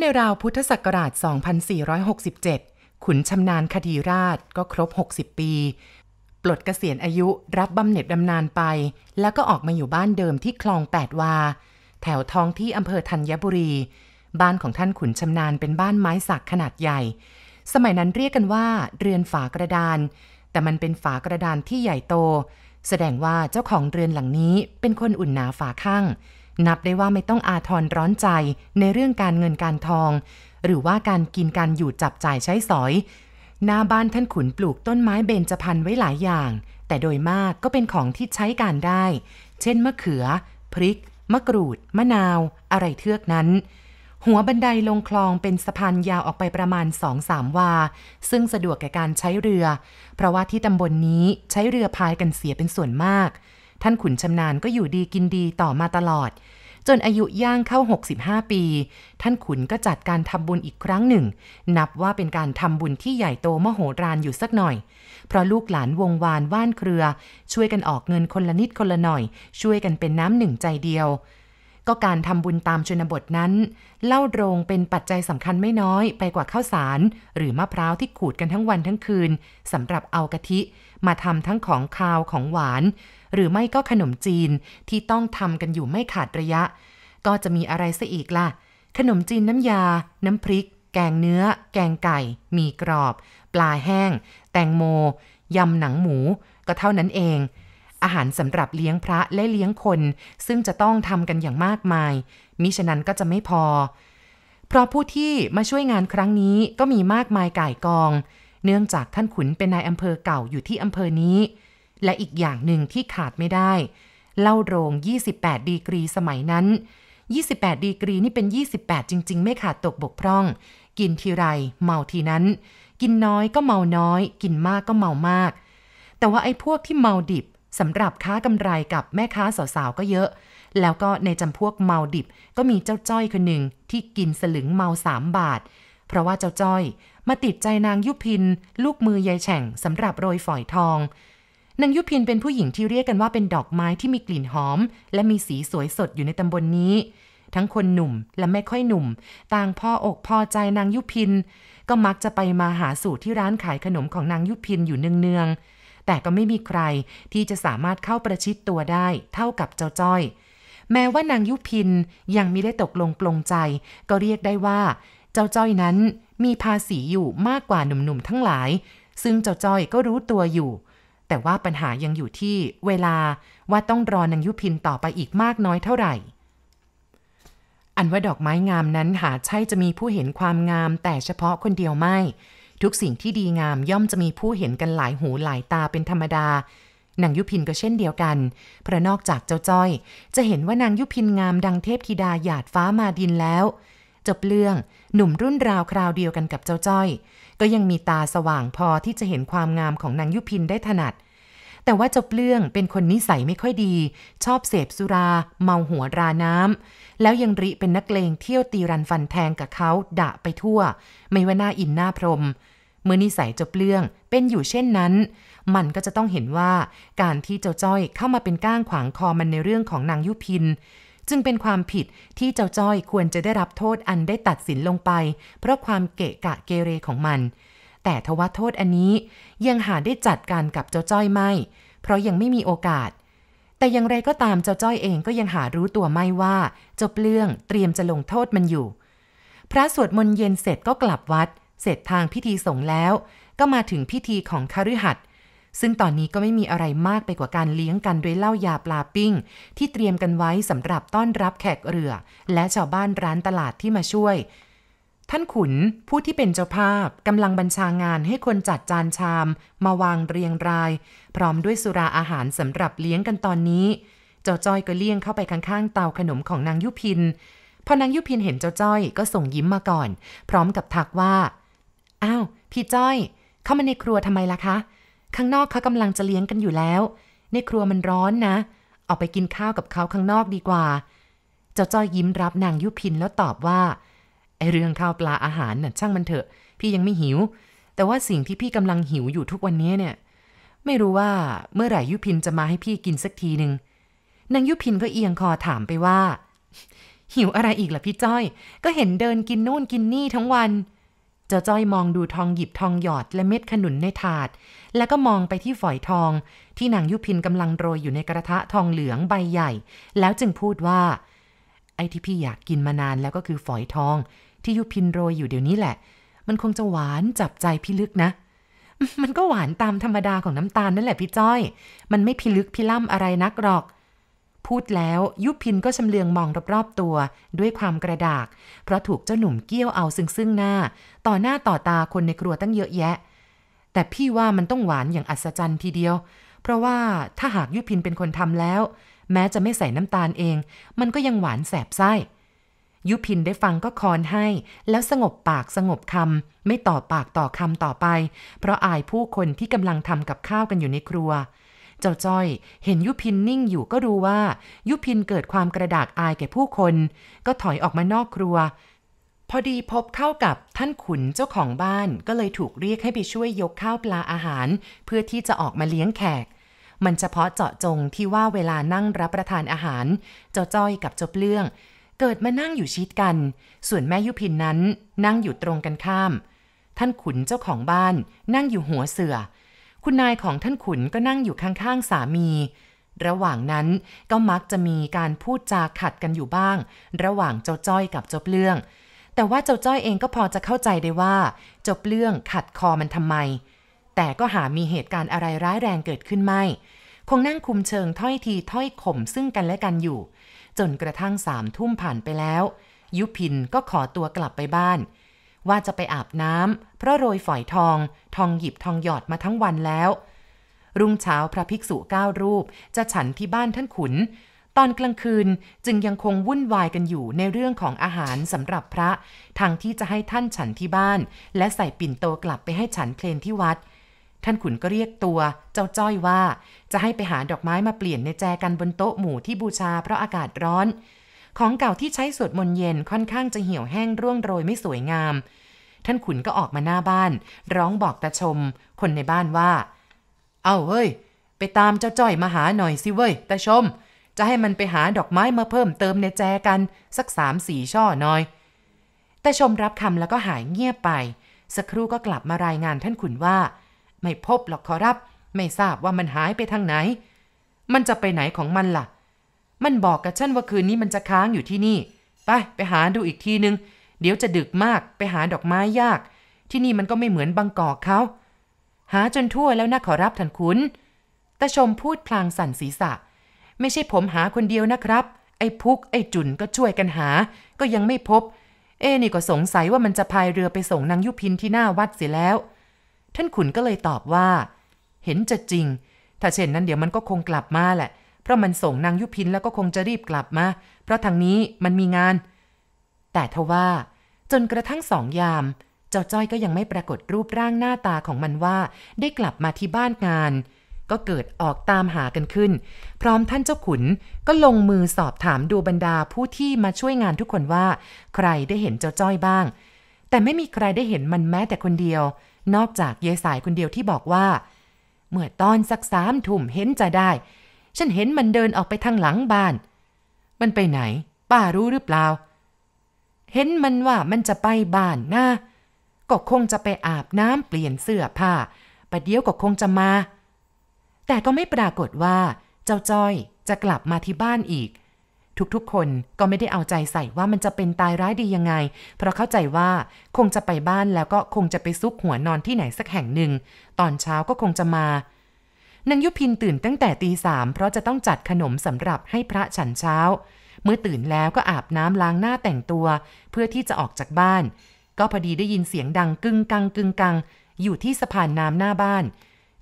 ในราวพุทธศักราช 2467 ขุนชำนาญคดีราชก็ครบ 60 ปี ปลดเกษียณอายุ รับบำเหน็จบำนาญไป แล้วก็ออกมาอยู่บ้านเดิมที่คลอง 8 วา แถวท้องที่อำเภอธัญบุรี บ้านของท่านขุนชำนาญเป็นบ้านไม้สักขนาดใหญ่ สมัยนั้นเรียกกันว่าเรือนฝากระดาน แต่มันเป็นฝากระดานที่ใหญ่โต แสดงว่าเจ้าของเรือนหลังนี้เป็นคนอุ่นหนาฝาข้างนับได้ว่าไม่ต้องอาทรร้อนใจในเรื่องการเงินการทอง หรือว่าการกินการอยู่จับจ่ายใช้สอยหน้าบ้านท่านขุนปลูกต้นไม้เบญจพรรณไว้หลายอย่าง แต่โดยมากก็เป็นของที่ใช้การได้ เช่นมะเขือ พริก มะกรูด มะนาว อะไรเทือกนั้น หัวบันไดลงคลองเป็นสะพานยาวออกไปประมาณสองสามวา ซึ่งสะดวกแก่การใช้เรือ เพราะว่าที่ตำบลนนี้ใช้เรือพายกันเสียเป็นส่วนมากท่านขุนชำนาญก็อยู่ดีกินดีต่อมาตลอด จนอายุย่างเข้า 65 ปี ท่านขุนก็จัดการทำบุญอีกครั้งหนึ่ง นับว่าเป็นการทำบุญที่ใหญ่โตมโหฬารอยู่สักหน่อยเพราะลูกหลานวงวานว่านเครือ ช่วยกันออกเงินคนละนิดคนละหน่อย ช่วยกันเป็นน้ำหนึ่งใจเดียว ก็การทำบุญตามชนบทนั้น เล่าโรงเป็นปัจจัยสำคัญไม่น้อย ไปกว่าข้าวสารหรือมะพร้าวที่ขูดกันทั้งวันทั้งคืนสำหรับเอากะทิ มาทำทั้งของคาวของหวานหรือไม่ก็ขนมจีนที่ต้องทำกันอยู่ไม่ขาดระยะ ก็จะมีอะไรซะอีกล่ะ ขนมจีนน้ำยา น้ำพริก แกงเนื้อ แกงไก่ มีกรอบ ปลาแห้ง แตงโมยำหนังหมู ก็เท่านั้นเอง อาหารสำหรับเลี้ยงพระและเลี้ยงคนซึ่งจะต้องทำกันอย่างมากมาย มิฉะนั้นก็จะไม่พอ เพราะผู้ที่มาช่วยงานครั้งนี้ก็มีมากมายก่ายกอง เนื่องจากท่านขุนเป็นนายอำเภอเก่าอยู่ที่อำเภอนี้และอีกอย่างหนึ่งที่ขาดไม่ได้ เล่าโรง28ดีกรีสมัยนั้น28ดีกรีนี่เป็น 28 จริงๆไม่ขาดตกบกพร่อง กินทีไร เมาทีนั้น กินน้อยก็เมาน้อย กินมากก็เมามาก แต่ว่าไอ้พวกที่เมาดิบสำหรับค้ากำไรกับแม่ค้าสาวๆก็เยอะ แล้วก็ในจำพวกเมาดิบก็มีเจ้าจ้อยคนหนึ่งที่กินสลึงเมาสามบาท เพราะว่าเจ้าจ้อยมาติดใจนางยุพินลูกมือยายแฉ่งสำหรับโรยฝอยทองนางยุพินเป็นผู้หญิงที่เรียกกันว่าเป็นดอกไม้ที่มีกลิ่นหอม และมีสีสวยสดอยู่ในตำบลนนี้ ทั้งคนหนุ่มและไม่ค่อยหนุ่ม ต่างพ่ออกพอใจนางยุพินก็มักจะไปมาหาสู่ที่ร้านขายขนมของนางยุพินอยู่เนืองๆ แต่ก็ไม่มีใครที่จะสามารถเข้าประชิดตัวได้เท่ากับเจ้าจ้อยแม้ว่านางยุพินยังมิได้ตกลงปลงใจ ก็เรียกได้ว่า เจ้าจ้อยนั้น มีภาษีอยู่มากกว่าหนุ่มๆทั้งหลาย ซึ่งเจ้าจ้อยก็รู้ตัวอยู่แต่ว่าปัญหายังอยู่ที่เวลาว่าต้องรอนางยุพินต่อไปอีกมากน้อยเท่าไหร่ อันว่าดอกไม้งามนั้นหาใช่จะมีผู้เห็นความงาม แต่เฉพาะคนเดียวไม่ ทุกสิ่งที่ดีงามย่อมจะมีผู้เห็นกันหลายหูหลายตาเป็นธรรมดานางยุพินก็เช่นเดียวกันเพราะนอกจากเจ้าจ้อยจะเห็นว่านางยุพินงามดังเทพธิดาหยาดฟ้ามาดินแล้ว จบเรื่องหนุ่มรุ่นราวคราวเดียวกันกับเจ้าจ้อยก็ยังมีตาสว่างพอที่จะเห็นความงามของนางยุพินได้ถนัด แต่ว่าเจ้าเรื่องเป็นคนนิสัยไม่ค่อยดี ชอบเสพสุรา เมาหัวราน้ำ แล้วยังริเป็นนักเลงเที่ยวตีรันฟันแทงกับเขาด่าไปทั่ว ไม่ว่าหน้าอินหน้าพรม เมื่อนิสัยเจ้าเรื่องเป็นอยู่เช่นนั้น มันก็จะต้องเห็นว่าการที่เจ้าจ้อยเข้ามาเป็นก้างขวางคอมันในเรื่องของนางยุพินจึงเป็นความผิดที่เจ้าจ้อยควรจะได้รับโทษอันได้ตัดสินลงไป เพราะความเกะกะเกเรของมัน แต่ทว่าโทษอันนี้ยังหาได้จัดการกับเจ้าจ้อยไม่ เพราะยังไม่มีโอกาส แต่อย่างไรก็ตามเจ้าจ้อยเองก็ยังหารู้ตัวไม่ว่าเจ้าเปลืองเตรียมจะลงโทษมันอยู่ พระสวดมนต์เย็นเสร็จก็กลับวัด เสร็จทางพิธีสงฆ์แล้ว ก็มาถึงพิธีของคฤหัสถซึ่งตอนนี้ก็ไม่มีอะไรมากไปกว่าการเลี้ยงกันด้วยเหล้ายาปลาปิ้งที่เตรียมกันไว้สำหรับต้อนรับแขกเรือ และชาวบ้านร้านตลาดที่มาช่วย ท่านขุนผู้ที่เป็นเจ้าภาพกำลังบัญชางานให้คนจัดจานชามมาวางเรียงราย พร้อมด้วยสุราอาหารสำหรับเลี้ยงกันตอนนี้ เจ้าจ้อยก็เลี้ยงเข้าไปข้างๆเตาขนมของนางยุพินพอนางยุพินเห็นเจ้าจ้อยก็ส่งยิ้มมาก่อน พร้อมกับทักว่า อ้าวพี่จ้อย เข้ามาในครัวทำไมล่ะคะข้างนอกเขากำลังจะเลี้ยงกันอยู่แล้ว ในครัวมันร้อนนะเอาไปกินข้าวกับเขาข้างนอกดีกว่า เจ้าจ้อยยิ้มรับนางยุพิน แล้วตอบว่า ไอเรื่องข้าวปลาอาหารน่ะช่างมันเถอะ พี่ยังไม่หิว แต่ว่าสิ่งที่พี่กำลังหิวอยู่ทุกวันนี้เนี่ย ไม่รู้ว่าเมื่อไหร่ยุพินจะมาให้พี่กินสักทีหนึ่งนางยุพินก็เอียงคอถามไปว่า หิวอะไรอีกล่ะพี่จ้อย ก็เห็นเดินกินนู่นกินนี่ทั้งวันเจ้าจ้อยมองดูทองหยิบทองหยอดและเม็ดขนุนในถาด แล้วก็มองไปที่ฝอยทอง ที่นางยุพินกำลังโรย อยู่ในกระทะทองเหลืองใบใหญ่ แล้วจึงพูดว่า ไอ้ที่พี่อยากกินมานานแล้วก็คือฝอยทอง ที่ยุพินโรยอยู่เดี๋ยวนี้แหละ มันคงจะหวานจับใจพี่ลึกนะ มันก็หวานตามธรรมดาของน้ำตาลนั่นแหละพี่จ้อยมันไม่พิลึกพิล่ำอะไรนักหรอกพูดแล้วยุพินก็ชำเลืองมองรอบๆตัว ด้วยความกระดาก เพราะถูกเจ้าหนุ่มเกี้ยวเอาซึ่งซึ่งหน้า ต่อหน้าต่อตาคนในครัวตั้งเยอะแยะ แต่พี่ว่ามันต้องหวานอย่างอัศจรรย์ทีเดียว เพราะว่าถ้าหากยุพินเป็นคนทำแล้ว แม้จะไม่ใส่น้ำตาลเอง มันก็ยังหวานแสบไส้ ยุพินได้ฟังก็คอนให้ แล้วสงบปากสงบคำไม่ต่อปากต่อคำต่อไป เพราะอายผู้คนที่กำลังทำกับข้าวกันอยู่ในครัวเจ้าจ้อยเห็นยุพินนิ่งอยู่ก็รู้ว่า ยุพินเกิดความกระดากอายแก่ผู้คน ก็ถอยออกมานอกครัว พอดีพบเข้ากับท่านขุนเจ้าของบ้าน ก็เลยถูกเรียกให้ไปช่วยยกข้าวปลาอาหาร เพื่อที่จะออกมาเลี้ยงแขก มันเฉพาะเจาะจงที่ว่าเวลานั่งรับประทานอาหารเจ้าจ้อยกับเจ้าเปลื่อง เกิดมานั่งอยู่ชิดกัน ส่วนแม่ยุพินนั้นนั่งอยู่ตรงกันข้าม ท่านขุนเจ้าของบ้าน นั่งอยู่หัวเสือคุณนายของท่านขุนก็นั่งอยู่ข้างๆ สามี ระหว่างนั้นก็มักจะมีการพูดจาขัดกันอยู่บ้าง ระหว่างเจ้าจ้อยกับเจ้าเปลือง แต่ว่าเจ้าจ้อยเองก็พอจะเข้าใจได้ว่าเจ้าเปลืองขัดคอมันทำไม แต่ก็หามีเหตุการณ์อะไรร้ายแรงเกิดขึ้นไม่ คงนั่งคุมเชิงถ้อยทีถ้อยข่มซึ่งกันและกันอยู่ จนกระทั่งสามทุ่มผ่านไปแล้ว ยุพินก็ขอตัวกลับไปบ้านว่าจะไปอาบน้ำเพราะโรยฝอยทอง ทองหยิบทองหยอดมาทั้งวันแล้ว รุ่งเช้าพระภิกษุเก้ารูป จะฉันที่บ้านท่านขุน ตอนกลางคืนจึงยังคงวุ่นวายกันอยู่ในเรื่องของอาหารสำหรับพระทางที่จะให้ท่านฉันที่บ้าน และใส่ปิ่นโตกลับไปให้ฉันเพลนที่วัด ท่านขุนก็เรียกตัว เจ้าจ้อยว่า จะให้ไปหาดอกไม้มาเปลี่ยนในแจกันบนโต๊ะหมู่ที่บูชาเพราะอากาศร้อนของเก่าที่ใช้สวดมนต์เย็นค่อนข้างจะเหี่ยวแห้งร่วงโรยไม่สวยงาม ท่านขุนก็ออกมาหน้าบ้าน ร้องบอกตาชม คนในบ้านว่า เอาเฮ้ย ไปตามเจ้าจ้อยมาหาหน่อยสิเว้ย ตาชม จะให้มันไปหาดอกไม้มาเพิ่มเติมในแจกันสักสามสี่ช่อหน่อย ตาชมรับคำแล้วก็หายเงียบไป สักครู่ก็กลับมารายงานท่านขุนว่า ไม่พบหรอกขอรับไม่ทราบว่ามันหายไปทางไหน มันจะไปไหนของมันละ่ะมันบอกกับฉันว่าคืนนี้มันจะค้างอยู่ที่นี่ ไปไปหาดูอีกทีนึงเดี๋ยวจะดึกมากไปหาดอกไม้ยาก ที่นี่มันก็ไม่เหมือนบางกอกเขาหาจนทั่วแล้วนะขอรับท่านคุณตาชมพูดพลางสั่นศีรษะ ไม่ใช่ผมหาคนเดียวนะครับ ไอ้พุกไอ้จุนก็ช่วยกันหาก็ยังไม่พบ เอนี่ก็สงสัยว่ามันจะพายเรือไปส่งนางยุพินที่หน้าวัดเสียแล้ว ท่านขุนก็เลยตอบว่า เห็นจะจริง ถ้าเช่นนั้นเดี๋ยวมันก็คงกลับมาแหละพราะมันส่งนางยุพินแล้วก็คงจะรีบกลับมา เพราะทางนี้มันมีงาน แต่ทว่า จนกระทั่งสองยาม เจ้าจ้อยก็ยังไม่ปรากฏรูปร่างหน้าตาของมันว่า ได้กลับมาที่บ้านงาน ก็เกิดออกตามหากันขึ้น พร้อมท่านเจ้าขุนก็ลงมือสอบถามดูบรรดาผู้ที่มาช่วยงานทุกคนว่า ใครได้เห็นเจ้าจ้อยบ้าง แต่ไม่มีใครได้เห็นมันแม้แต่คนเดียว นอกจากเยสายคนเดียวที่บอกว่าเมื่อตอนสักสามทุ่มเห็นจะได้ฉันเห็นมันเดินออกไปทางหลังบ้าน มันไปไหน ป้ารู้หรือเปล่า เห็นมันว่ามันจะไปบ้านนะก็คงจะไปอาบน้ำเปลี่ยนเสื้อผ้าประเดี๋ยวก็คงจะมา แต่ก็ไม่ปรากฏว่า เจ้าจ้อย จะกลับมาที่บ้านอีก ทุกๆคนก็ไม่ได้เอาใจใส่ว่ามันจะเป็นตายร้ายดียังไง เพราะเข้าใจว่าคงจะไปบ้านแล้วก็คงจะไปซุกหัวนอนที่ไหนสักแห่งหนึ่ง ตอนเช้าก็คงจะมานางยุพินตื่นตั้งแต่ตีสามเพราะจะต้องจัดขนมสำหรับให้พระฉันเช้า เมื่อตื่นแล้วก็อาบน้ำล้างหน้าแต่งตัว เพื่อที่จะออกจากบ้าน ก็พอดีได้ยินเสียงดังกึงกังกึงกังอยู่ที่สะพานน้ำหน้าบ้าน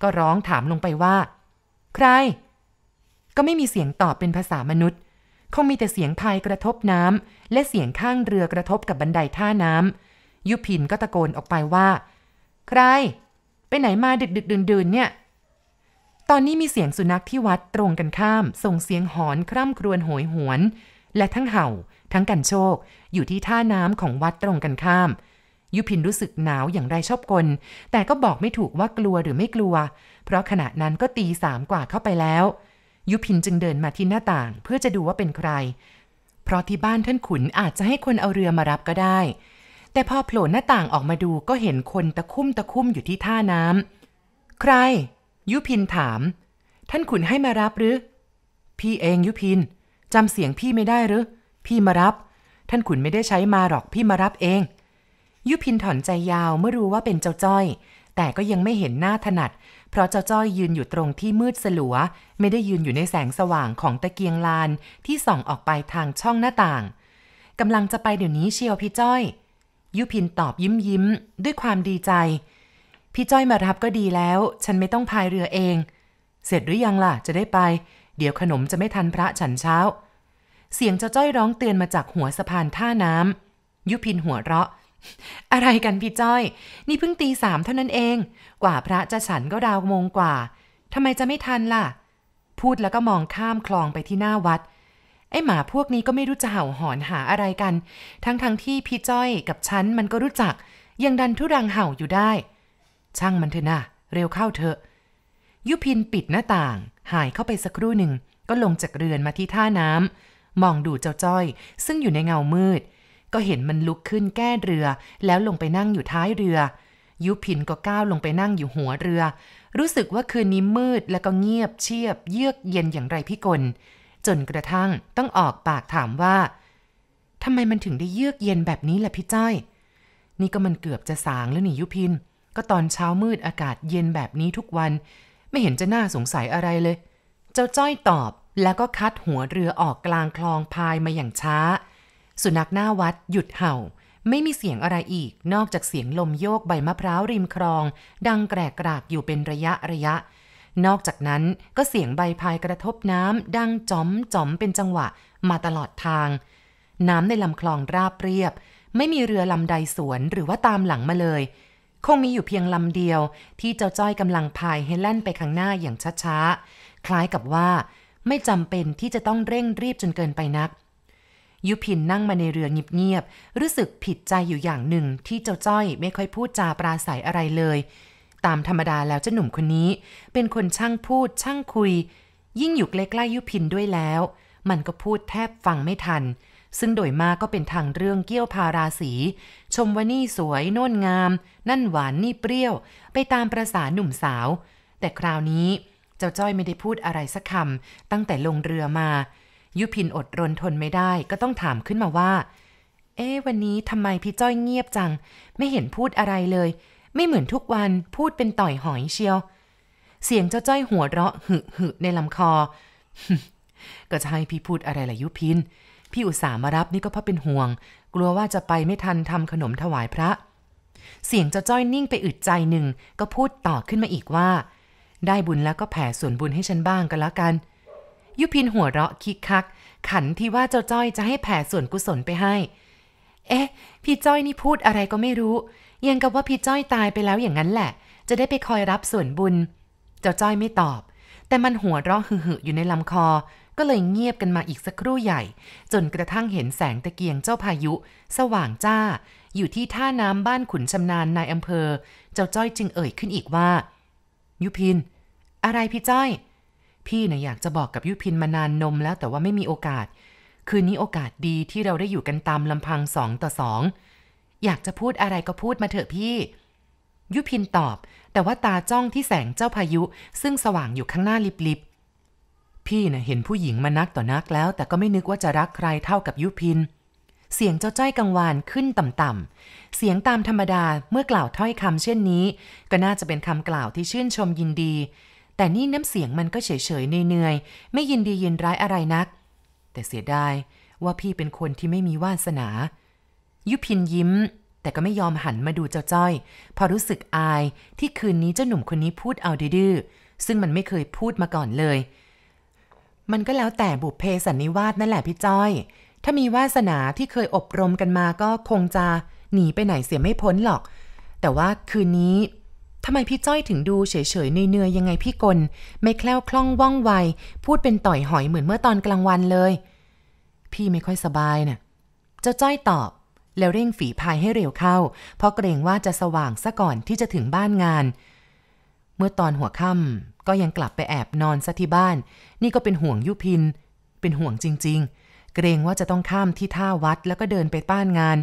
ก็ร้องถามลงไปว่า ใคร ก็ไม่มีเสียงตอบเป็นภาษามนุษย์ คงมีแต่เสียงพายกระทบน้ำและเสียงข้างเรือกระทบกับบันไดท่าน้ำยุพินก็ตะโกนออกไปว่า ใครไปไหนมาดึกดึกดื่นดื่นเนี่ยตอนนี้มีเสียงสุนัขที่วัดตรงกันข้าม ส่งเสียงหอนคร่ำครวญโหยหวน และทั้งเห่า ทั้งกันโชค อยู่ที่ท่าน้ำของวัดตรงกันข้าม ยุพินรู้สึกหนาวอย่างไรชอบกลแต่ก็บอกไม่ถูกว่ากลัวหรือไม่กลัว เพราะขณะนั้นก็ตีสามกว่าเข้าไปแล้ว ยุพินจึงเดินมาที่หน้าต่างเพื่อจะดูว่าเป็นใคร เพราะที่บ้านท่านขุนอาจจะให้คนเอาเรือมารับก็ได้ แต่พอโผล่หน้าต่างออกมาดูก็เห็นคนตะคุ่มตะคุ่มอยู่ที่ท่าน้ำใครยุพินถาม ท่านขุนให้มารับหรือ พี่เองยุพินจำเสียงพี่ไม่ได้หรือพี่มารับ ท่านขุนไม่ได้ใช้มาหรอกพี่มารับเอง ยุพินถอนใจยาวเมื่อรู้ว่าเป็นเจ้าจ้อย แต่ก็ยังไม่เห็นหน้าถนัด เพราะเจ้าจ้อยยืนอยู่ตรงที่มืดสลัว ไม่ได้ยืนอยู่ในแสงสว่างของตะเกียงลานที่ส่องออกไปทางช่องหน้าต่างกำลังจะไปเดี๋ยวนี้เชียวพี่จ้อย ยุพินตอบยิ้มยิ้มด้วยความดีใจพี่จ้อยมารับก็ดีแล้ว ฉันไม่ต้องพายเรือเอง เสร็จหรือยังล่ะจะได้ไป เดี๋ยวขนมจะไม่ทันพระฉันเช้า เสียงเจ้าจ้อยร้องเตือนมาจากหัวสะพานท่าน้ำยุพินหัวเราะ อะไรกันพี่จ้อย นี่เพิ่งตีสามเท่านั้นเอง กว่าพระจะฉันก็ดาวโมงกว่าทำไมจะไม่ทันล่ะ พูดแล้วก็มองข้ามคลองไปที่หน้าวัด ไอหมาพวกนี้ก็ไม่รู้จะเห่าหอนหาอะไรกัน ทั้งทั้งที่พี่จ้อยกับฉันมันก็รู้จัก ยังดันทุรังเห่าอยู่ได้ช่างมันเถอะนะเร็วเข้าเถอะ ยุพินปิดหน้าต่างหายเข้าไปสักครู่หนึ่ง ก็ลงจากเรือนมาที่ท่าน้ำมองดูเจ้าจ้อยซึ่งอยู่ในเงามืด ก็เห็นมันลุกขึ้นแก้เรือ แล้วลงไปนั่งอยู่ท้ายเรือ ยุพินก็ก้าวลงไปนั่งอยู่หัวเรือ รู้สึกว่าคืนนี้มืดแล้วก็เงียบเชียบ เยือกเย็นอย่างไรพี่กลจนกระทั่งต้องออกปากถามว่าทำไมมันถึงได้เยือกเย็นแบบนี้ล่ะพี่จ้อย นี่ก็มันเกือบจะสางแล้วนี่ยุพินก็ตอนเช้ามืดอากาศเย็นแบบนี้ทุกวัน ไม่เห็นจะน่าสงสัยอะไรเลย เจ้าจ้อยตอบ แล้วก็คัดหัวเรือออกกลางคลองพายมาอย่างช้า สุนัขหน้าวัดหยุดเห่า ไม่มีเสียงอะไรอีก นอกจากเสียงลมโยกใบมะพร้าวริมคลอง ดังแกรกกรากอยู่เป็นระยะระยะ นอกจากนั้นก็เสียงใบพายกระทบน้ำดังจอมจอมเป็นจังหวะ มาตลอดทาง น้ำในลำคลองราบเรียบ ไม่มีเรือลำใดสวนหรือว่าตามหลังมาเลยคงมีอยู่เพียงลำเดียวที่เจ้าจ้อยกำลังพายให้แล่นไปข้างหน้าอย่างช้าๆ คล้ายกับว่า ไม่จำเป็นที่จะต้องเร่งรีบจนเกินไปนัก ยุพินนั่งมาในเรือเงียบๆ รู้สึกผิดใจอยู่อย่างหนึ่งที่เจ้าจ้อยไม่ค่อยพูดจาปราศัยอะไรเลย ตามธรรมดาแล้วเจ้าหนุ่มคนนี้เป็นคนช่างพูดช่างคุย ยิ่งอยู่ใกล้ๆยุพินด้วยแล้ว มันก็พูดแทบฟังไม่ทันเซึ่งโดยมากก็เป็นทางเรื่องเกี้ยวพาราสีชมว่านี่สวย โน่นงาม นั่นหวานนี่เปรี้ยว ไปตามประสาหนุ่มสาว แต่คราวนี้ เจ้าจ้อยไม่ได้พูดอะไรสักคำตั้งแต่ลงเรือมา ยุพินอดรนทนไม่ได้ก็ต้องถามขึ้นมาว่า เอ๊วันนี้ทำไมพี่จ้อยเงียบจัง ไม่เห็นพูดอะไรเลย ไม่เหมือนทุกวันพูดเป็นต่อยหอยเชียว เสียงเจ้าจ้อยหัวเราะหึหึในลำคอ ก็จะให้พี่พูดอะไรล่ะยุพินพี่อุตส่าห์มารับนี่ก็เพราะเป็นห่วง กลัวว่าจะไปไม่ทันทำขนมถวายพระ เสียงจะจ้อยนิ่งไปอึดใจหนึ่งก็พูดต่อขึ้นมาอีกว่า ได้บุญแล้วก็แผ่ส่วนบุญให้ฉันบ้างก็แล้วกัน ยุพินหัวเราะคิกคัก ขันที่ว่าเจ้าจ้อยจะให้แผ่ส่วนกุศลไปให้ เอ๊ะพี่จ้อยนี่พูดอะไรก็ไม่รู้ ยังกับว่าพี่จ้อยตายไปแล้วอย่างนั้นแหละ จะได้ไปคอยรับส่วนบุญเจ้าจ้อยไม่ตอบ แต่มันหัวเราะหึ่ๆอยู่ในลำคอก็เลยเงียบกันมาอีกสักครู่ใหญ่ จนกระทั่งเห็นแสงตะเกียงเจ้าพายุ สว่างจ้า อยู่ที่ท่าน้ำบ้านขุนชำนาญนายอำเภอ เจ้าจ้อยจึงเอ่ยขึ้นอีกว่า ยุพินอะไรพี่จ้อย พี่นะ่ะอยากจะบอกกับยุพินมานานนมแล้วแต่ว่าไม่มีโอกาส คืนนี้โอกาสดีที่เราได้อยู่กันตามลำพังสองต่อสองอยากจะพูดอะไรก็พูดมาเถอะพี่ ยุพินตอบ แต่ว่าตาจ้องที่แสงเจ้าพายุ ซึ่งสว่างอยู่ข้างหน้าลิบลิบพี่นะ่ะเห็นผู้หญิงมานักต่อนักแล้ว แต่ก็ไม่นึกว่าจะรักใครเท่ากับยุพิน เสียงเจ้าจ้อยกังวานขึ้นต่ำๆ เสียงตามธรรมดาเมื่อกล่าวถ้อยคำเช่นนี้ ก็น่าจะเป็นคำกล่าวที่ชื่นชมยินดี แต่นี่น้ำเสียงมันก็เฉยๆเนื่อยๆ ไม่ยินดียินร้ายอะไรนัก แต่เสียดายว่าพี่เป็นคนที่ไม่มีวาสนา ยุพินยิ้ม แต่ก็ไม่ยอมหันมาดูเจ้าจ้อยพอรู้สึกอายที่คืนนี้เจ้าหนุ่มคนนี้พูดเอาดื้อซึ่งมันไม่เคยพูดมาก่อนเลยมันก็แล้วแต่บุพเพสันนิวาสนั่นแหละพี่จ้อย ถ้ามีวาสนาที่เคยอบรมกันมาก็คงจะหนีไปไหนเสียไม่พ้นหรอก แต่ว่าคืนนี้ทำไมพี่จ้อยถึงดูเฉยๆเนื่อยๆยังไงพี่กนไม่แคล้วคล่องว่องไวพูดเป็นต่อยหอยเหมือนเมื่อตอนกลางวันเลย พี่ไม่ค่อยสบายนะ่ะเจ้าจ้อยตอบแล้วเร่งฝีพายให้เร็วเข้า เพราะเกรงว่าจะสว่างซะก่อนที่จะถึงบ้านงานเมื่อตอนหัวค่ำก็ยังกลับไปแอบนอนซะที่บ้าน นี่ก็เป็นห่วงยุพินเป็นห่วงจริงๆ เกรงว่าจะต้องข้ามที่ท่าวัดแล้วก็เดินไปป้านงาน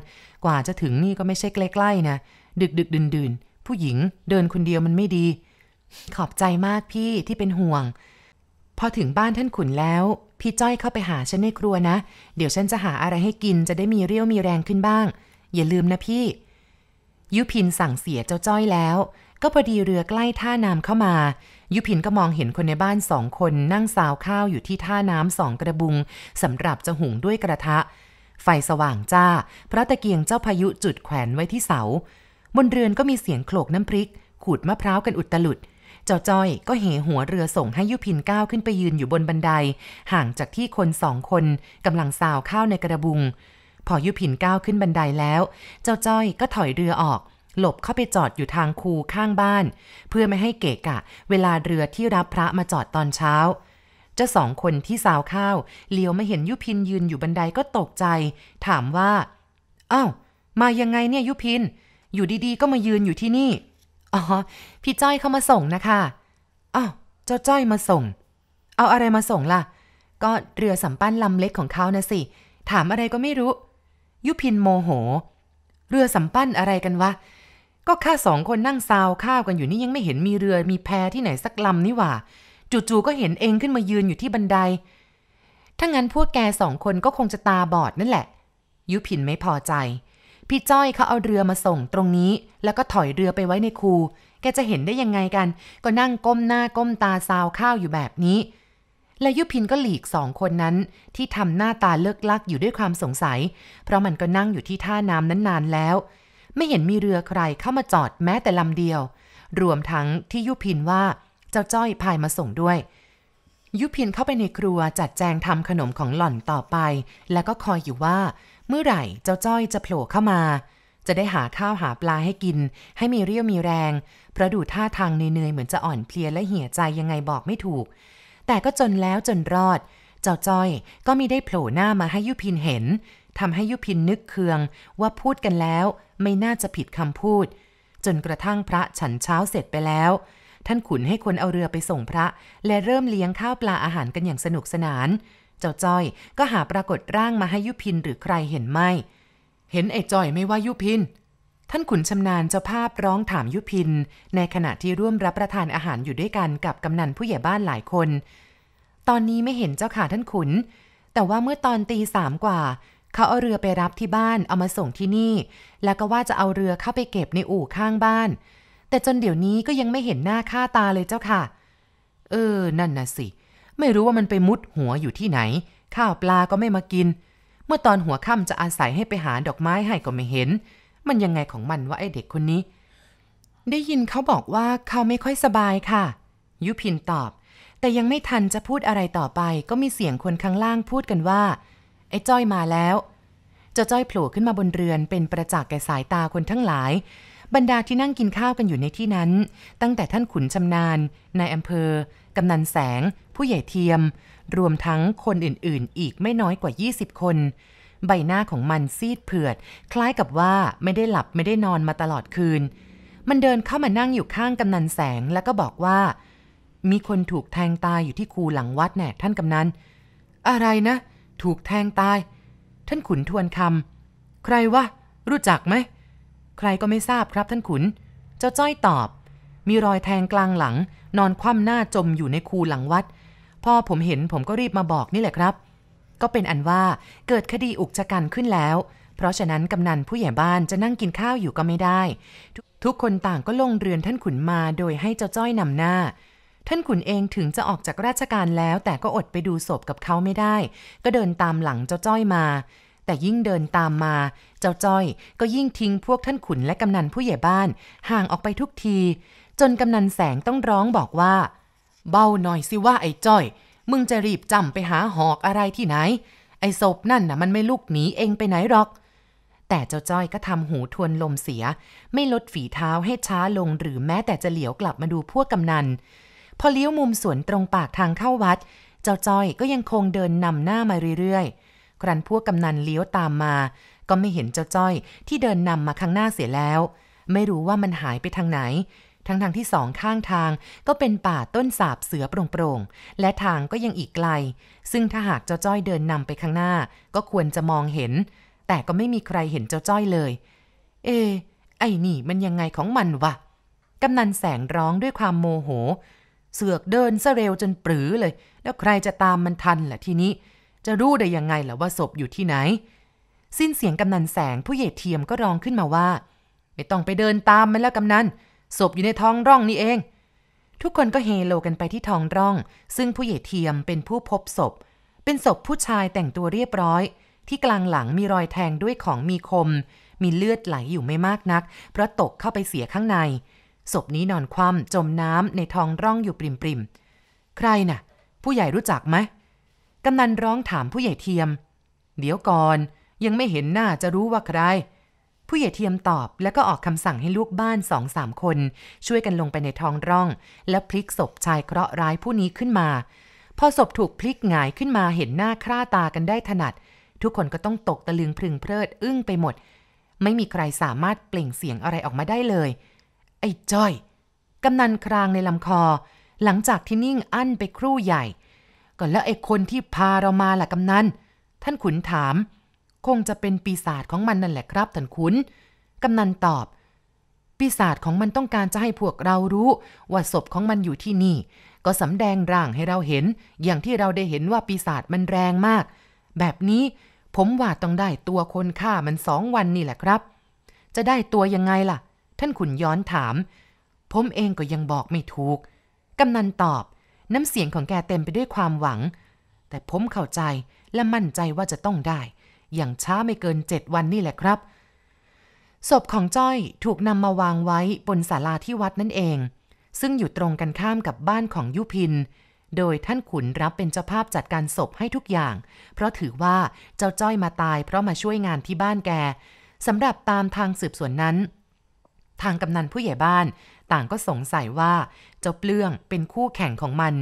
กว่าจะถึงนี่ก็ไม่ใช่ใกล้ๆนะดึกดึกดื่นดผู้หญิงเดินคนเดียวมันไม่ดี ขอบใจมากพี่ที่เป็นห่วง พอถึงบ้านท่านขุนแล้ว พี่จ้อยเข้าไปหาฉันในครัวนะ เดี๋ยวฉันจะหาอะไรให้กินจะได้มีเรี่ยวมีแรงขึ้นบ้าง อย่าลืมนะพี่ ยุพินสั่งเสียเจ้าจ้อยแล้วก็พอดีเรือใกล้ท่าน้ำเข้ามา ยุพินก็มองเห็นคนในบ้านสองคน นั่งสาวข้าวอยู่ที่ท่าน้ำสองกระบุงสำหรับจะหุงด้วยกระทะไฟสว่างจ้าพระตะเกียงเจ้าพายุจุดแขวนไว้ที่เสา บนเรือนก็มีเสียงโขลกน้ำพริก ขูดมะพร้าวกันอุตลุด เจ้าจ้อยก็เหหัวเรือส่งให้ยุพินก้าวขึ้นไปยืนอยู่บนบันได ห่างจากที่คนสองคนกำลังสาวข้าวในกระบุง พอยุพินก้าวขึ้นบันไดแล้ว เจ้าจ้อยก็ถอยเรือออกหลบเข้าไปจอดอยู่ทางคูข้างบ้าน เพื่อไม่ให้เกะกะ เวลาเรือที่รับพระมาจอดตอนเช้า จะสองคนที่สาวข้าวเลียวมาเห็นยุพินยืนอยู่บันไดก็ตกใจ ถามว่าอ้าวมายังไงเนี่ยยุพินอยู่ดีๆก็มายืนอยู่ที่นี่อ๋อพี่จ้อยเข้ามาส่งนะคะอ้าวเจ้าจ้อยมาส่ง เอาอะไรมาส่งล่ะ ก็เรือสำปั้นลำเล็กของเขานะสิ ถามอะไรก็ไม่รู้ ยุพินโมโห เรือสำปั้นอะไรกันวะก็ข้าสองคนนั่งซาวข้าวกัน อยู่นี่ยังไม่เห็นมีเรือมีแพที่ไหนสักลำนี่หว่าจู่ๆก็เห็นเองขึ้นมายืนอยู่ที่บันไดถ้างั้นพวกแกสองคนก็คงจะตาบอดนั่นแหละ ยุพินไม่พอใจ พี่จ้อยเขาเอาเรือมาส่งตรงนี้ แล้วก็ถอยเรือไปไว้ในคูแกจะเห็นได้ยังไงกัน ก็นั่งก้มหน้าก้มตาซาวข้าวอยู่แบบนี้ และยุพินก็หลีกสองคนนั้น ที่ทำหน้าตาเลิกลักอยู่ด้วยความสงสัย เพราะมันก็นั่งอยู่ที่ท่าน้ำนั้นนานแล้วไม่เห็นมีเรือใครเข้ามาจอดแม้แต่ลำเดียว รวมทั้งที่ยุพินว่า เจ้าจ้อยพายมาส่งด้วย ยุพินเข้าไปในครัวจัดแจงทำขนมของหล่อนต่อไป แล้วก็คอยอยู่ว่า เมื่อไหร่ เจ้าจ้อยจะโผล่เข้ามา จะได้หาข้าวหาปลาให้กิน ให้มีเรี่ยวมีแรงเพราะดูท่าทางเนื่อยเหมือนจะอ่อนเพลียและเหี่ยใจยังไงบอกไม่ถูก แต่ก็จนแล้วจนรอด เจ้าจ้อยก็มีได้โผล่หน้ามาให้ยุพินเห็นทำให้ยุพินนึกเคือง ว่าพูดกันแล้วไม่น่าจะผิดคำพูด จนกระทั่งพระฉันเช้าเสร็จไปแล้ว ท่านขุนให้คนเอาเรือไปส่งพระ และเริ่มเลี้ยงข้าวปลาอาหารกันอย่างสนุกสนาน เจ้าจ้อยก็หาปรากฏร่างมาให้ยุพินหรือใครเห็นไม่ เห็นไอ้จ้อยไม่ว่ายุพินท่านขุนชำนาญเจ้าภาพร้องถามยุพินในขณะที่ร่วมรับประทานอาหารอยู่ด้วยกันกับกำนันผู้ใหญ่บ้านหลายคน ตอนนี้ไม่เห็นเจ้าค่ะท่านขุน แต่ว่าเมื่อตอนตีสามกว่าเขาเอาเรือไปรับที่บ้านเอามาส่งที่นี่ แล้วก็ว่าจะเอาเรือเข้าไปเก็บในอู่ข้างบ้าน แต่จนเดี๋ยวนี้ก็ยังไม่เห็นหน้าค่าตาเลยเจ้าค่ะ เออ นั่นน่ะสิ ไม่รู้ว่ามันไปมุดหัวอยู่ที่ไหนข้าวปลาก็ไม่มากิน เมื่อตอนหัวค่ำจะอาศัยให้ไปหาดอกไม้ให้ก็ไม่เห็น มันยังไงของมันว่าไอเด็กคนนี้ ได้ยินเขาบอกว่าเขาไม่ค่อยสบายค่ะ ยุพินตอบ แต่ยังไม่ทันจะพูดอะไรต่อไป ก็มีเสียงคนข้างล่างพูดกันว่าไอ้จ้อยมาแล้วเจ้าจ้อยโผล่ขึ้นมาบนเรือนเป็นประจักษ์แก่สายตาคนทั้งหลาย บรรดาที่นั่งกินข้าวกันอยู่ในที่นั้น ตั้งแต่ท่านขุนชำนาญนายอำเภอ กำนันแสง ผู้ใหญ่เทียม รวมทั้งคนอื่นๆ อีกไม่น้อยกว่า 20 คน ใบหน้าของมันซีดเผือดคล้ายกับว่าไม่ได้หลับไม่ได้นอนมาตลอดคืน มันเดินเข้ามานั่งอยู่ข้างกำนันแสง แล้วก็บอกว่า มีคนถูกแทงตายอยู่ที่คูหลังวัดแน่ท่านกำนัน อะไรนะเถูกแทงตาย ท่านขุนทวนคำใครวะรู้จักไหมใครก็ไม่ทราบครับท่านขุน เจ้าจ้อยตอบ มีรอยแทงกลางหลัง นอนคว่ำหน้าจมอยู่ในคูหลังวัด พ่อผมเห็นผมก็รีบมาบอกนี่แหละครับ ก็เป็นอันว่าเกิดคดีอุกชะกันขึ้นแล้ว เพราะฉะนั้นกำนันผู้ใหญ่บ้านจะนั่งกินข้าวอยู่ก็ไม่ได้ ทุกคนต่างก็ลงเรือนท่านขุนมาโดยให้เจ้าจ้อยนำหน้าท่านขุนเองถึงจะออกจากราชการแล้วแต่ก็อดไปดูศพกับเขาไม่ได้ ก็เดินตามหลังเจ้าจ้อยมา แต่ยิ่งเดินตามมา เจ้าจ้อยก็ยิ่งทิ้งพวกท่านขุนและกำนันผู้ใหญ่บ้าน ห่างออกไปทุกที จนกำนันแสงต้องร้องบอกว่า เบาหน่อยสิว่าไอ้จ้อย มึงจะรีบจำไปหาหอกอะไรที่ไหน ไอ้ศพนั่นน่ะมันไม่ลุกหนี เองไปไหนหรอก แต่เจ้าจ้อยก็ทำหูทวนลมเสีย ไม่ลดฝีเท้าให้ช้าลงหรือแม้แต่จะเหลียวกลับมาดูพวกกำนันพอเลี้ยวมุมสวนตรงปากทางเข้าวัด เจ้าจ้อยก็ยังคงเดินนำหน้ามาเรื่อยๆ ครั้นพวกกำนันเลี้ยวตามมา ก็ไม่เห็นเจ้าจ้อยที่เดินนำมาข้างหน้าเสียแล้ว ไม่รู้ว่ามันหายไปทางไหน ทั้งทางที่สองข้างทางก็เป็นป่าต้นสาบเสือโปร่งๆ และทางก็ยังอีกไกล ซึ่งถ้าหากเจ้าจ้อยเดินนำไปข้างหน้า ก็ควรจะมองเห็น แต่ก็ไม่มีใครเห็นเจ้าจ้อยเลย เอไอ้นี่ มันยังไงของมันวะ กำนันแสงร้องด้วยความโมโหเสือกเดินซะเร็วจนปรือเลย แล้วใครจะตามมันทันล่ะทีนี้ จะรู้ได้ยังไงล่ะว่าศพอยู่ที่ไหน สิ้นเสียงกำนันแสงผู้เหยียดเทียมก็ร้องขึ้นมาว่า ไม่ต้องไปเดินตามมันแล้วกำนัน ศพอยู่ในท้องร่องนี่เอง ทุกคนก็เฮโลกันไปที่ท้องร่อง ซึ่งผู้เหยียดเทียมเป็นผู้พบศพ เป็นศพผู้ชายแต่งตัวเรียบร้อย ที่กลางหลังมีรอยแทงด้วยของมีคม มีเลือดไหลอยู่ไม่มากนัก เพราะตกเข้าไปเสียข้างในศพนี้นอนคว่ำจมน้ำในท้องร่องอยู่ปริมปริม ใครนะ่ะ ผู้ใหญ่รู้จักไหม กำนันร้องถามผู้ใหญ่เทียม เดี๋ยวก่อน ยังไม่เห็นหน้าจะรู้ว่าใคร ผู้ใหญ่เทียมตอบแล้วก็ออกคำสั่งให้ลูกบ้านสองสามคน ช่วยกันลงไปในท้องร่อง และพลิกศพชายเคราะห์ร้ายผู้นี้ขึ้นมา พอศพถูกพลิกหงายขึ้นมาเห็นหน้าคร่าตากันได้ถนัด ทุกคนก็ต้องตกตะลึงพึงเพลิดอึ้งไปหมด ไม่มีใครสามารถเปล่งเสียงอะไรออกมาได้เลยไอ้จ้อยกำนันครางในลำคอ หลังจากที่นิ่งอั้นไปครู่ใหญ่ก็แล้วไอ้คนที่พาเรามาล่ะกำนันท่านขุนถามคงจะเป็นปีศาจของมันนั่นแหละครับ ท่านขุนกำนันตอบ ปีศาจของมันต้องการจะให้พวกเรารู้ว่าศพของมันอยู่ที่นี่ ก็สำแดงร่างให้เราเห็น อย่างที่เราได้เห็นว่าปีศาจมันแรงมาก แบบนี้ผมว่าต้องได้ตัวคนฆ่ามันสองวันนี่แหละครับ จะได้ตัวยังไงล่ะท่านขุนย้อนถาม ผมเองก็ยังบอกไม่ถูก กำนันตอบ น้ำเสียงของแกเต็มไปด้วยความหวัง แต่ผมเข้าใจและมั่นใจว่าจะต้องได้ อย่างช้าไม่เกินเจ็ดวันนี่แหละครับ ศพของจ้อยถูกนำมาวางไว้บนศาลาที่วัดนั่นเอง ซึ่งอยู่ตรงกันข้ามกับบ้านของยุพิน โดยท่านขุนรับเป็นเจ้าภาพจัดการศพให้ทุกอย่าง เพราะถือว่าเจ้าจ้อยมาตายเพราะมาช่วยงานที่บ้านแก สำหรับตามทางสืบสวนนั้นทางกำนันผู้ใหญ่บ้าน ต่างก็สงสัยว่าเจ้าเปลื้องเป็นคู่แข่งของมัน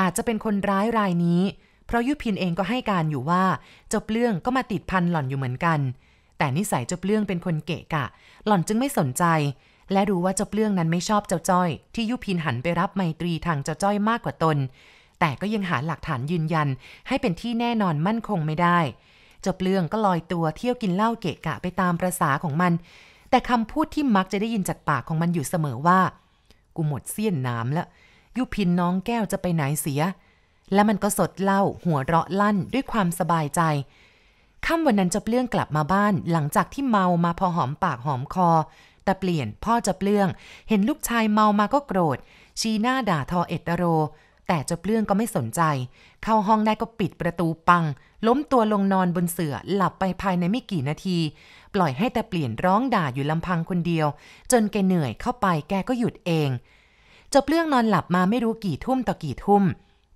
อาจจะเป็นคนร้ายรายนี้ เพราะยุพินเองก็ให้การอยู่ว่าเจ้าเปลื้องก็มาติดพันหล่อนอยู่เหมือนกัน แต่นิสัยเจ้าเปลื้องเป็นคนเกะกะ หล่อนจึงไม่สนใจ และรู้ว่าเจ้าเปลื้องนั้นไม่ชอบเจ้าจ้อย ที่ยุพินหันไปรับไมตรีทางเจ้าจ้อยมากกว่าตน แต่ก็ยังหาหลักฐานยืนยันให้เป็นที่แน่นอนมั่นคงไม่ได้เจ้าเปลืองก็ลอยตัวเที่ยวกินเหล้าเกะกะไปตามประษาของมันแต่คำพูดที่มักจะได้ยินจากปากของมันอยู่เสมอว่า กูหมดเสี้ยนน้ำแล้วยุพินน้องแก้วจะไปไหนเสีย และมันก็สดเล่าหัวเราะลั่นด้วยความสบายใจค่ำวันนั้นจะเปลื้องกลับมาบ้าน หลังจากที่เมามาพอหอมปากหอมคอ แต่เปลี่ยนพ่อจะเปลื้องเห็นลูกชายเมามาก็โกรธ ชี้หน้าด่าทอเอตโรแต่เจ้าเปลื้องก็ไม่สนใจ เข้าห้องได้ก็ปิดประตูปัง ล้มตัวลงนอนบนเสือหลับไปภายในไม่กี่นาที ปล่อยให้แต่เปลี่ยนร้องด่าอยู่ลำพังคนเดียว จนแกเหนื่อยเข้าไปแกก็หยุดเองเจ้าเปลื้องนอนหลับมาไม่รู้กี่ทุ่มต่อกี่ทุ่ม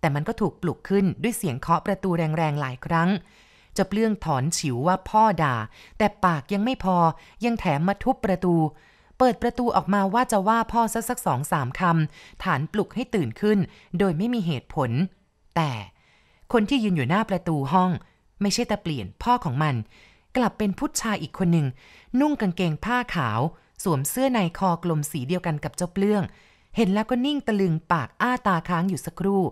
แต่มันก็ถูกปลุกขึ้นด้วยเสียงเคาะประตูแรงๆหลายครั้งเจ้าเปลื้องถอนฉิวว่าพ่อด่า แต่ปากยังไม่พอยังแถมมาทุบประตูเปิดประตูออกมาว่าจะว่าพ่อสักสักสองสามคำ ฐานปลุกให้ตื่นขึ้นโดยไม่มีเหตุผล แต่คนที่ยืนอยู่หน้าประตูห้อง ไม่ใช่ตะเปลี่ยนพ่อของมัน กลับเป็นผู้ชายอีกคนหนึ่ง นุ่งกางเกงผ้าขาว สวมเสื้อในคอกลมสีเดียวกันกับเจ้าเปลื้อง เห็นแล้วก็นิ่งตะลึงปากอ้าตาค้างอยู่สักครู่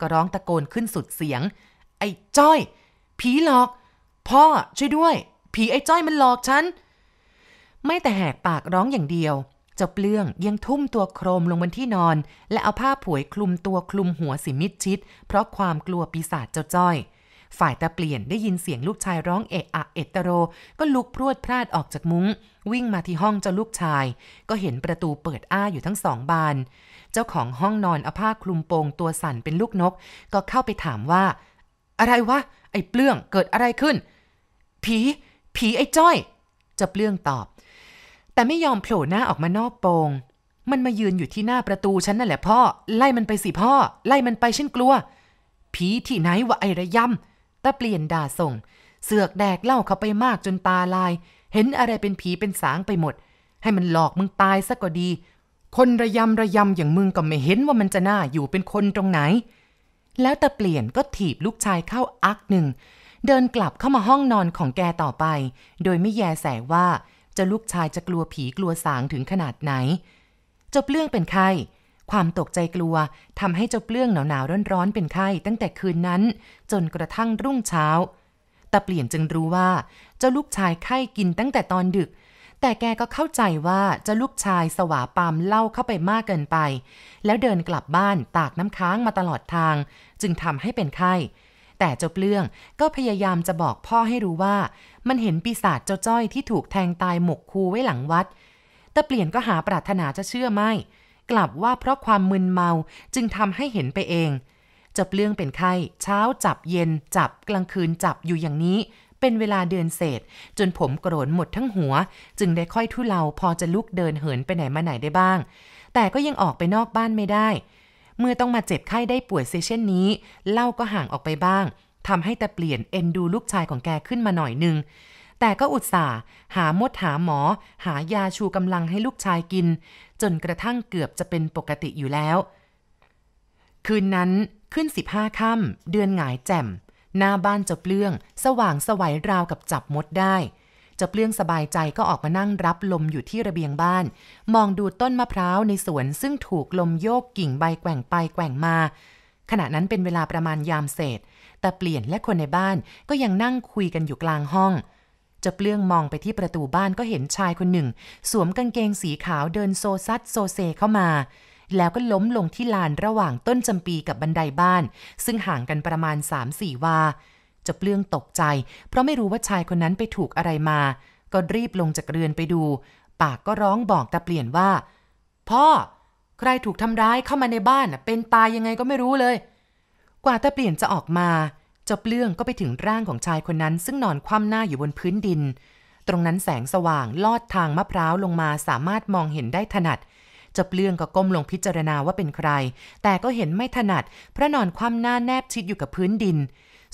ก็ร้องตะโกนขึ้นสุดเสียง ไอ้จ้อยผีหลอก พ่อช่วยด้วยผีไอ้จ้อยมันหลอกฉันไม่แต่แหกปากร้องอย่างเดียว เจ้าเปลื่องยังทุ่มตัวโครมลงบนที่นอน และเอาผ้าผวยคลุมตัวคลุมหัวสิมิดชิดเพราะความกลัวปีศาจเจ้าจ้อย ฝ่ายตาเปลี่ยนได้ยินเสียงลูกชายร้องเอะอะเอตโร ก็ลุกพรวดพลาดออกจากมุง้ง วิ่งมาที่ห้องเจ้าลูกชาย ก็เห็นประตูเปิดอ้าอยู่ทั้งสองบาน เจ้าของห้องนอนเอาผ้าคลุมโปงตัวสั่นเป็นลูกนก ก็เข้าไปถามว่า อะไรวะไอ้เปลื้องเกิดอะไรขึ้นผีผีไอ้จ้อยเจ้าเปลื้องตอบแต่ไม่ยอมโผล่หน้าออกมานอกโปงมันมายืนอยู่ที่หน้าประตูฉันนั่นแหละพ่อ ไล่มันไปสิพ่อ ไล่มันไปฉันกลัว ผีที่ไหนวะไอระยำตะเปลี่ยนด่าส่ง เสือกแดกเล่าเขาไปมากจนตาลาย เห็นอะไรเป็นผีเป็นสางไปหมด ให้มันหลอกมึงตายซะก็ดี คนระยำระยำอย่างมึงก็ไม่เห็นว่ามันจะน่าอยู่เป็นคนตรงไหน แล้วตะเปลี่ยนก็ถีบลูกชายเข้าอักหนึ่ง เดินกลับเข้ามาห้องนอนของแกต่อไป โดยไม่แยแสว่าเจ้าลูกชายจะกลัวผีกลัวสางถึงขนาดไหนจบเปื้องเป็นไข้ ความตกใจกลัวทำให้เจ้าเปื้องหนาววร้อนๆเป็นไข้ ตั้งแต่คืนนั้น จนกระทั่งรุ่งเช้าตาเปลี่ยนจึงรู้ว่า เจ้าลูกชายไข้กินตั้งแต่ตอนดึก แต่แกก็เข้าใจว่า เจ้าลูกชายสวาปามเล่าเข้าไปมากเกินไป แล้วเดินกลับบ้านตากน้ำค้างมาตลอดทาง จึงทำให้เป็นไข้แต่เจ้าเปลื้องก็พยายามจะบอกพ่อให้รู้ว่า มันเห็นปีศาจเจ้าจ้อยที่ถูกแทงตายหมกคูไว้หลังวัด แต่เปลี่ยนก็หาปรารถนาจะเชื่อไม่กลับว่าเพราะความมึนเมาจึงทำให้เห็นไปเองเจ้าเปลื้องเป็นไข้เช้าจับเย็นจับกลางคืนจับอยู่อย่างนี้ เป็นเวลาเดือนเศษ จนผมโกรนหมดทั้งหัวจึงได้ค่อยทุเลาพอจะลุกเดินเหินไปไหนมาไหนได้บ้าง แต่ก็ยังออกไปนอกบ้านไม่ได้เมื่อต้องมาเจ็บไข้ได้ป่วยเซเช่นนี้ เล่าก็ห่างออกไปบ้างทำให้แต่เปลี่ยน เอ็นดูลูกชายของแกขึ้นมาหน่อยนึงแต่ก็อุตส่าห์ หามดหาหมอ หายาชูกำลังให้ลูกชายกิน จนกระทั่งเกือบจะเป็นปกติอยู่แล้ว คืนนั้นขึ้น 15ค่ำเดือนหงายแจ่มหน้าบ้านจะเปลือง สว่างสวัยราวกับจับมดได้จะเปลื้องสบายใจก็ออกมานั่งรับลมอยู่ที่ระเบียงบ้าน มองดูต้นมะพร้าวในสวนซึ่งถูกลมโยกกิ่งใบแกว่งไปแกว่งมา ขณะนั้นเป็นเวลาประมาณยามเศษ แต่เปลี่ยนและคนในบ้านก็ยังนั่งคุยกันอยู่กลางห้อง จะเปลื้องมองไปที่ประตูบ้านก็เห็นชายคนหนึ่ง สวมกางเกงสีขาวเดินโซซัดโซเซเข้ามา แล้วก็ล้มลงที่ลานระหว่างต้นจำปีกับบันไดบ้าน ซึ่งห่างกันประมาณ3-4วาจบเรื่องตกใจ เพราะไม่รู้ว่าชายคนนั้นไปถูกอะไรมา ก็รีบลงจากเรือนไปดู ปากก็ร้องบอกตาเปลี่ยนว่า พ่อใครถูกทำร้ายเข้ามาในบ้านเป็นตายยังไงก็ไม่รู้เลย กว่าตาเปลี่ยนจะออกมาจบเรื่องก็ไปถึงร่างของชายคนนั้นซึ่งนอนคว่ำหน้าอยู่บนพื้นดิน ตรงนั้นแสงสว่างลอดทางมะพร้าวลงมาสามารถมองเห็นได้ถนัดจบเรื่องก็ก้มลงพิจารณาว่าเป็นใคร แต่ก็เห็นไม่ถนัดเพราะนอนคว่ำหน้าแนบชิดอยู่กับพื้นดิน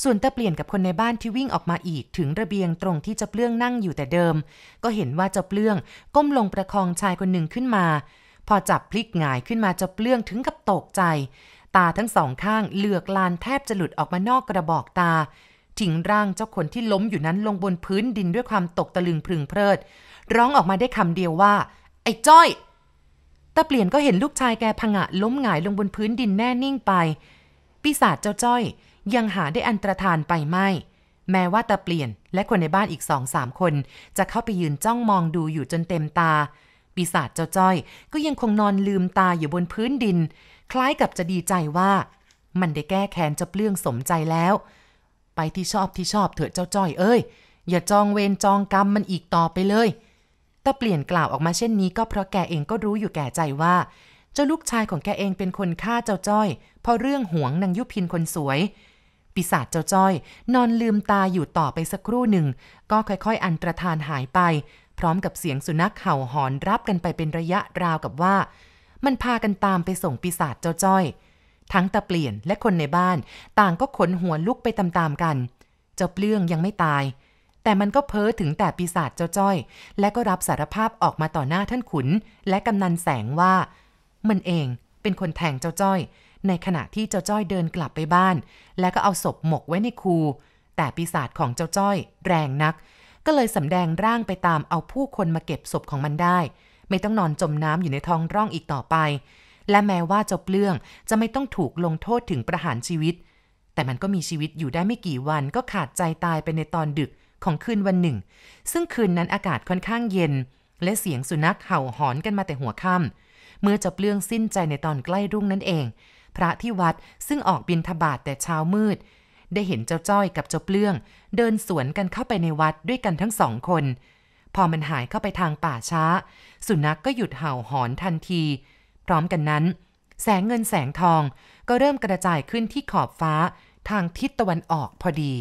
ส่วนตะเปลี่ยนกับคนในบ้านที่วิ่งออกมาอีกถึงระเบียงตรงที่เจ้าเปลื้องนั่งอยู่แต่เดิม ก็เห็นว่าเจ้าเปลื้อง ก้มลงประคองชายคนหนึ่งขึ้นมา พอจับพลิกหงายขึ้นมาเจ้าเปลื้องถึงกับตกใจ ตาทั้งสองข้างเหลือกลานแทบจะหลุดออกมานอกกระบอกตาทิ้งร่างเจ้าคนที่ล้มอยู่นั้นลงบนพื้นดินด้วยความตกตะลึงพึงเพลิด ร้องออกมาได้คำเดียวว่าไอ้จ้อยตาเปลี่ยนก็เห็นลูกชายแกพังะล้มหงายลงบนพื้นดินแน่นิ่งไปปีศาจเจ้าจ้อยยังหาได้อันตรธานไปไม่ แม้ว่าตะเปลี่ยนและคนในบ้านอีกสองสามคน จะเข้าไปยืนจ้องมองดูอยู่จนเต็มตา ปีศาจเจ้าจ้อย ก็ยังคงนอนลืมตาอยู่บนพื้นดิน คล้ายกับจะดีใจว่า มันได้แก้แค้นจะเปลื้องสมใจแล้ว ไปที่ชอบที่ชอบเถอะเจ้าจ้อยเอ้ย อย่าจองเวรจองกรรมมันอีกต่อไปเลย ตะเปลี่ยนกล่าวออกมาเช่นนี้ก็เพราะแกเองก็รู้อยู่แก่ใจว่าเจ้าลูกชายของแกเองเป็นคนฆ่าเจ้าจ้อยเพราะเรื่องหวงนางยุพินคนสวยปีศาจเจ้าจ้อย นอนลืมตาอยู่ต่อไปสักครู่หนึ่ง ก็ค่อยๆอันตรธานหายไป พร้อมกับเสียงสุนัขเห่าหอนรับกันไปเป็นระยะราวกับว่า มันพากันตามไปส่งปีศาจเจ้าจ้อย ทั้งตะเปลี่ยนและคนในบ้าน ต่างก็ขนหัวลุกไปตามๆกัน เจ้าเปลืองยังไม่ตาย แต่มันก็เพ้อถึงแต่ปีศาจเจ้าจ้อยและก็รับสารภาพออกมาต่อหน้าท่านขุน และกำนันแสงว่า มันเองเป็นคนแทงเจ้าจ้อยในขณะที่เจ้าจ้อยเดินกลับไปบ้าน แล้วก็เอาศพหมกไว้ในคู แต่ปีศาจของเจ้าจ้อย แรงนัก ก็เลยสำแดงร่างไปตามเอาผู้คนมาเก็บศพของมันได้ ไม่ต้องนอนจมน้ำอยู่ในท้องร่องอีกต่อไป และแม้ว่าเจ้าเปลือง จะไม่ต้องถูกลงโทษถึงประหารชีวิต แต่มันก็มีชีวิตอยู่ได้ไม่กี่วันก็ขาดใจตายไปในตอนดึกของคืนวันหนึ่ง ซึ่งคืนนั้นอากาศค่อนข้างเย็น และเสียงสุนัขเห่าหอนกันมาแต่หัวค่ำเมื่อจะเปลืองสิ้นใจในตอนใกล้รุ่งนั่นเองพระที่วัดซึ่งออกบินทบาทแต่เช้ามืด ได้เห็นเจ้าจ้อยกับเจ้าเปลื้อง เดินสวนกันเข้าไปในวัดด้วยกันทั้งสองคน พอมันหายเข้าไปทางป่าช้า สุนัขกก็หยุดเห่าหอนทันที พร้อมกันนั้น แสงเงินแสงทองก็เริ่มกระจายขึ้นที่ขอบฟ้าทางทิศตะวันออกพอดี